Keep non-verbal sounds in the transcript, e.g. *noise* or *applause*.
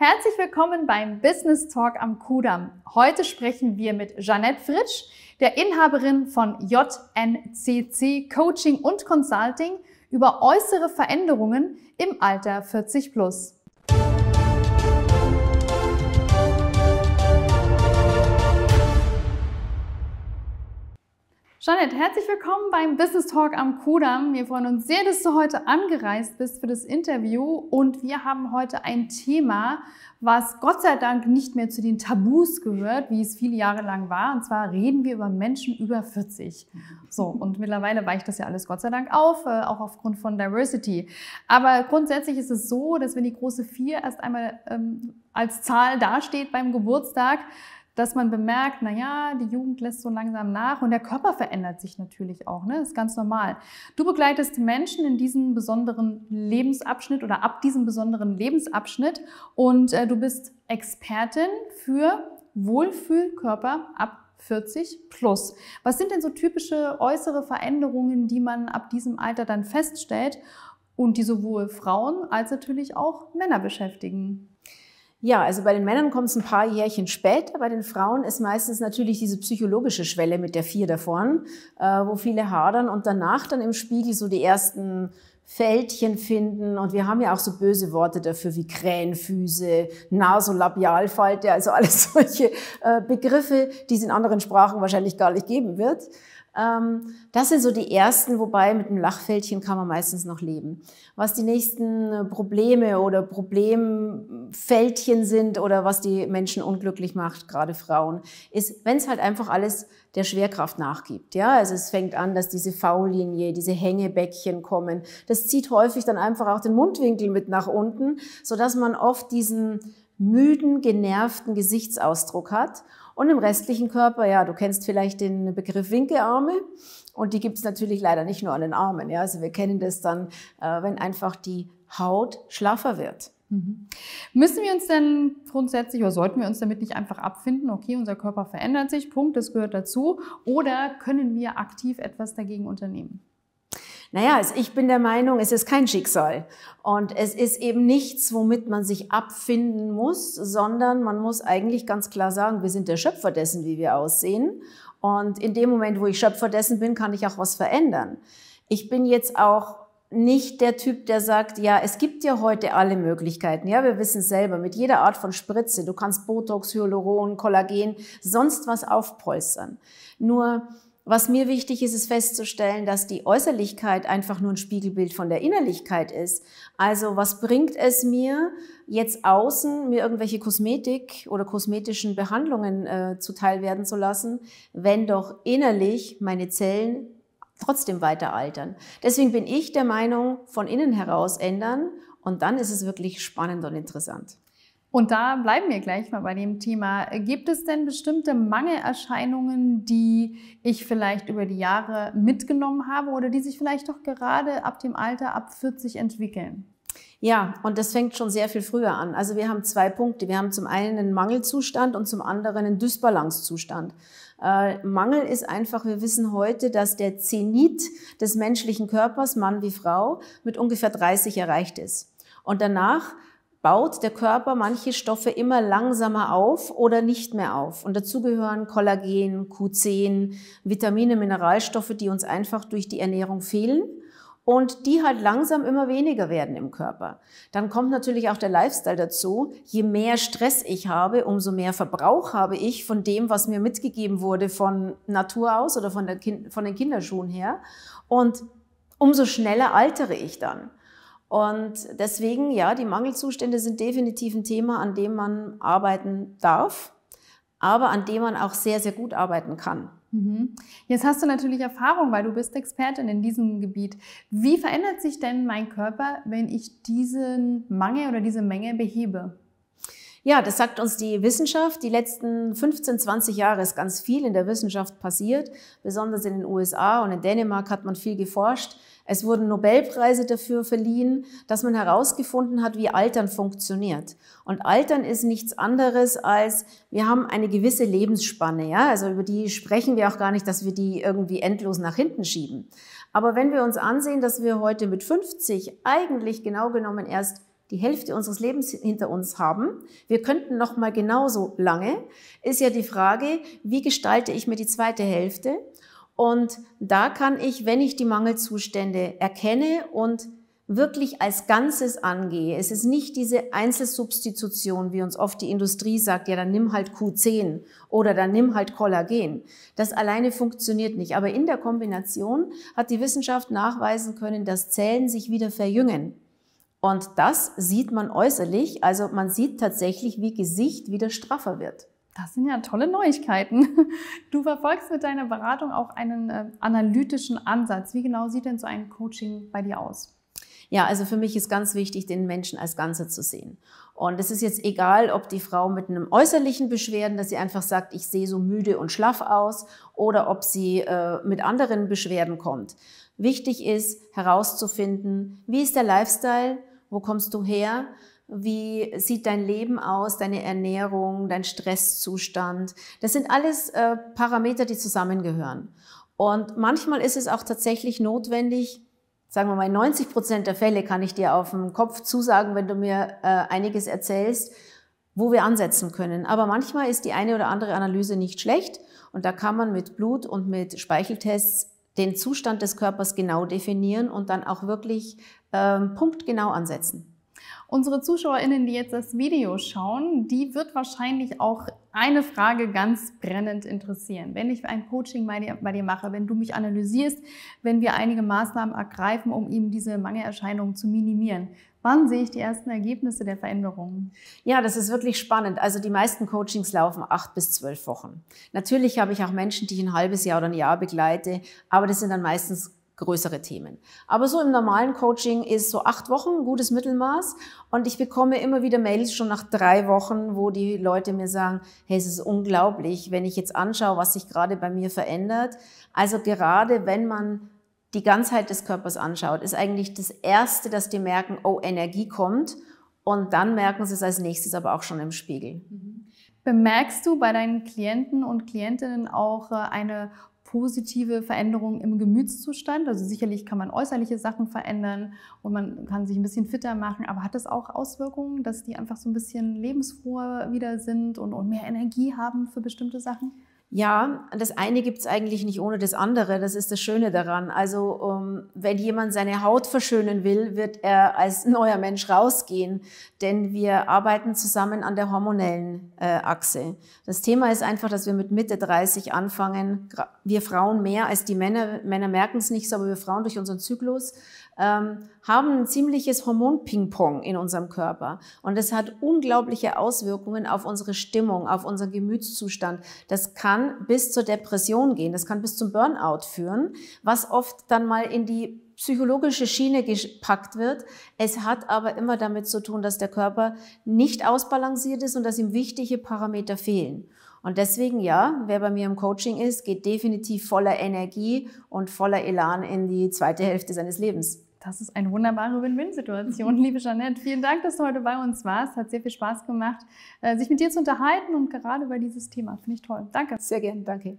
Herzlich willkommen beim Business Talk am Kudamm. Heute sprechen wir mit Jeanette Fritsch, der Inhaberin von JNCC Coaching und Consulting, über äußere Veränderungen im Alter 40 plus. Janet, herzlich willkommen beim Business Talk am Kudamm. Wir freuen uns sehr, dass du heute angereist bist für das Interview und wir haben heute ein Thema, was Gott sei Dank nicht mehr zu den Tabus gehört, wie es viele Jahre lang war. Und zwar reden wir über Menschen über 40. So, und mittlerweile weicht das ja alles Gott sei Dank auf, äh, auch aufgrund von Diversity. Aber grundsätzlich ist es so, dass wenn die große Vier erst einmal ähm, als Zahl dasteht beim Geburtstag, dass man bemerkt, naja, die Jugend lässt so langsam nach und der Körper verändert sich natürlich auch, ne? Das ist ganz normal. Du begleitest Menschen in diesem besonderen Lebensabschnitt oder ab diesem besonderen Lebensabschnitt und äh, du bist Expertin für Wohlfühlkörper ab 40 plus. Was sind denn so typische äußere Veränderungen, die man ab diesem Alter dann feststellt und die sowohl Frauen als natürlich auch Männer beschäftigen? Ja, also bei den Männern kommt es ein paar Jährchen später. Bei den Frauen ist meistens natürlich diese psychologische Schwelle mit der vier davon, äh, wo viele hadern und danach dann im Spiegel so die ersten Fältchen finden. Und wir haben ja auch so böse Worte dafür wie Krähenfüße, Nasolabialfalte, also *laughs* alles solche äh, Begriffe, die es in anderen Sprachen wahrscheinlich gar nicht geben wird. Ähm, das sind so die ersten, wobei mit einem Lachfältchen kann man meistens noch leben. Was die nächsten äh, Probleme oder Problemfältchen sind oder was die Menschen unglücklich macht, gerade Frauen, ist, wenn es halt einfach alles der Schwerkraft nachgibt. Ja, also es fängt an, dass diese V-Linie, diese Hängebäckchen kommen. Das zieht häufig dann einfach auch den Mundwinkel mit nach unten, sodass man oft diesen müden, genervten Gesichtsausdruck hat und im restlichen Körper, ja, du kennst vielleicht den Begriff Winkearme. Und die gibt es natürlich leider nicht nur an den Armen. Ja? Also wir kennen das dann, äh, wenn einfach die Haut schlaffer wird. Mhm. Müssen wir uns denn grundsätzlich oder sollten wir uns damit nicht einfach abfinden, okay, unser Körper verändert sich, Punkt, das gehört dazu, oder können wir aktiv etwas dagegen unternehmen? Naja, also ich bin der Meinung, es ist kein Schicksal. Und es ist eben nichts, womit man sich abfinden muss, sondern man muss eigentlich ganz klar sagen, wir sind der Schöpfer dessen, wie wir aussehen. Und in dem Moment, wo ich Schöpfer dessen bin, kann ich auch was verändern. Ich bin jetzt auch nicht der Typ, der sagt, ja, es gibt ja heute alle Möglichkeiten. Ja, wir wissen selber, mit jeder Art von Spritze, du kannst Botox, Hyaluron, Kollagen, sonst was aufpolstern. Nur was mir wichtig ist, ist festzustellen, dass die Äußerlichkeit einfach nur ein Spiegelbild von der Innerlichkeit ist. Also was bringt es mir, jetzt außen mir irgendwelche Kosmetik oder kosmetischen Behandlungen äh, zuteil werden zu lassen, wenn doch innerlich meine Zellen trotzdem weiter altern. Deswegen bin ich der Meinung, von innen heraus ändern und dann ist es wirklich spannend und interessant. Und da bleiben wir gleich mal bei dem Thema. Gibt es denn bestimmte Mangelerscheinungen, die ich vielleicht über die Jahre mitgenommen habe oder die sich vielleicht doch gerade ab dem Alter ab 40 entwickeln? Ja, und das fängt schon sehr viel früher an. Also wir haben zwei Punkte. Wir haben zum einen einen Mangelzustand und zum anderen einen Dysbalancezustand. Äh, Mangel ist einfach, wir wissen heute, dass der Zenit des menschlichen Körpers, Mann wie Frau, mit ungefähr 30 erreicht ist. Und danach baut der Körper manche Stoffe immer langsamer auf oder nicht mehr auf. Und dazu gehören Kollagen, Q10, Vitamine, Mineralstoffe, die uns einfach durch die Ernährung fehlen und die halt langsam immer weniger werden im Körper. Dann kommt natürlich auch der Lifestyle dazu. Je mehr Stress ich habe, umso mehr Verbrauch habe ich von dem, was mir mitgegeben wurde von Natur aus oder von, kind von den Kinderschuhen her. Und umso schneller altere ich dann. Und deswegen, ja, die Mangelzustände sind definitiv ein Thema, an dem man arbeiten darf, aber an dem man auch sehr, sehr gut arbeiten kann. Mhm. Jetzt hast du natürlich Erfahrung, weil du bist Expertin in diesem Gebiet. Wie verändert sich denn mein Körper, wenn ich diesen Mangel oder diese Menge behebe? Ja, das sagt uns die Wissenschaft. Die letzten 15, 20 Jahre ist ganz viel in der Wissenschaft passiert. Besonders in den USA und in Dänemark hat man viel geforscht. Es wurden Nobelpreise dafür verliehen, dass man herausgefunden hat, wie Altern funktioniert. Und Altern ist nichts anderes als, wir haben eine gewisse Lebensspanne, ja. Also über die sprechen wir auch gar nicht, dass wir die irgendwie endlos nach hinten schieben. Aber wenn wir uns ansehen, dass wir heute mit 50 eigentlich genau genommen erst die Hälfte unseres Lebens hinter uns haben, wir könnten noch mal genauso lange, ist ja die Frage, wie gestalte ich mir die zweite Hälfte? Und da kann ich, wenn ich die Mangelzustände erkenne und wirklich als Ganzes angehe, es ist nicht diese Einzelsubstitution, wie uns oft die Industrie sagt, ja, dann nimm halt Q10 oder dann nimm halt Kollagen. Das alleine funktioniert nicht. Aber in der Kombination hat die Wissenschaft nachweisen können, dass Zellen sich wieder verjüngen. Und das sieht man äußerlich, also man sieht tatsächlich, wie Gesicht wieder straffer wird. Das sind ja tolle Neuigkeiten. *laughs* Du verfolgst mit deiner Beratung auch einen äh, analytischen Ansatz. Wie genau sieht denn so ein Coaching bei dir aus? Ja, also für mich ist ganz wichtig, den Menschen als Ganze zu sehen. Und es ist jetzt egal, ob die Frau mit einem äußerlichen Beschwerden, dass sie einfach sagt, ich sehe so müde und schlaff aus, oder ob sie äh, mit anderen Beschwerden kommt. Wichtig ist herauszufinden, wie ist der Lifestyle, wo kommst du her, wie sieht dein Leben aus, deine Ernährung, dein Stresszustand. Das sind alles äh, Parameter, die zusammengehören. Und manchmal ist es auch tatsächlich notwendig, sagen wir mal, 90 Prozent der Fälle kann ich dir auf dem Kopf zusagen, wenn du mir äh, einiges erzählst, wo wir ansetzen können. Aber manchmal ist die eine oder andere Analyse nicht schlecht und da kann man mit Blut und mit Speicheltests den Zustand des Körpers genau definieren und dann auch wirklich ähm, punktgenau ansetzen. Unsere ZuschauerInnen, die jetzt das Video schauen, die wird wahrscheinlich auch eine Frage ganz brennend interessieren. Wenn ich ein Coaching bei dir, bei dir, mache, wenn du mich analysierst, wenn wir einige Maßnahmen ergreifen, um eben diese Mangelerscheinungen zu minimieren, wann sehe ich die ersten Ergebnisse der Veränderungen? Ja, das ist wirklich spannend. Also die meisten Coachings laufen acht bis zwölf Wochen. Natürlich habe ich auch Menschen, die ich ein halbes Jahr oder ein Jahr begleite, aber das sind dann meistens größere Themen. Aber so im normalen Coaching ist so acht Wochen gutes Mittelmaß und ich bekomme immer wieder Mails schon nach drei Wochen, wo die Leute mir sagen, hey, es ist unglaublich, wenn ich jetzt anschaue, was sich gerade bei mir verändert. Also gerade wenn man die Ganzheit des Körpers anschaut, ist eigentlich das Erste, dass die merken, oh, Energie kommt und dann merken sie es als nächstes aber auch schon im Spiegel. Mhm. Bemerkst du bei deinen Klienten und Klientinnen auch äh, eine positive Veränderungen im Gemütszustand. Also sicherlich kann man äußerliche Sachen verändern und man kann sich ein bisschen fitter machen, aber hat das auch Auswirkungen, dass die einfach so ein bisschen lebensfroher wieder sind und, und mehr Energie haben für bestimmte Sachen? Ja, das eine gibt's eigentlich nicht ohne das andere. Das ist das Schöne daran. Also ähm, wenn jemand seine Haut verschönen will, wird er als *laughs* neuer Mensch rausgehen, denn wir arbeiten zusammen an der hormonellen äh, Achse. Das Thema ist einfach, dass wir mit Mitte 30 anfangen. Wir Frauen mehr als die Männer. Männer merken es nicht, so, aber wir Frauen durch unseren Zyklus ähm, haben ein ziemliches Hormon-Ping-Pong in unserem Körper. Und das hat unglaubliche Auswirkungen auf unsere Stimmung, auf unseren Gemütszustand. Das kann kann bis zur Depression gehen, das kann bis zum Burnout führen, was oft dann mal in die psychologische Schiene gepackt wird. Es hat aber immer damit zu tun, dass der Körper nicht ausbalanciert ist und dass ihm wichtige Parameter fehlen. Und deswegen, ja, wer bei mir im Coaching ist, geht definitiv voller Energie und voller Elan in die zweite Hälfte seines Lebens. Das ist eine wunderbare Win-Win-Situation, mhm. liebe Jeanette. Vielen Dank, dass du heute bei uns warst. Hat sehr viel Spaß gemacht, äh, sich mit dir zu unterhalten und gerade über dieses Thema. Finde ich toll. Danke. Sehr gerne, danke.